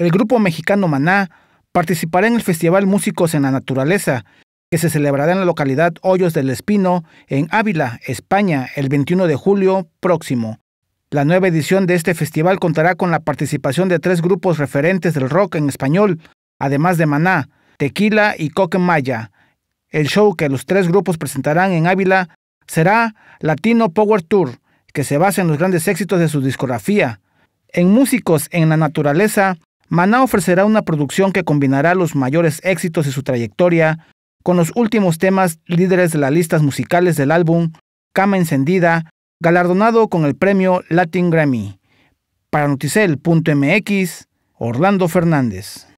el grupo mexicano Maná participará en el Festival Músicos en la Naturaleza, que se celebrará en la localidad Hoyos del Espino, en Ávila, España, el 21 de julio próximo. La nueva edición de este festival contará con la participación de tres grupos referentes del rock en español, además de Maná, Tequila y Maya. El show que los tres grupos presentarán en Ávila será Latino Power Tour, que se basa en los grandes éxitos de su discografía. En Músicos en la Naturaleza Maná ofrecerá una producción que combinará los mayores éxitos de su trayectoria con los últimos temas líderes de las listas musicales del álbum Cama Encendida, galardonado con el premio Latin Grammy. Para noticel.mx, Orlando Fernández.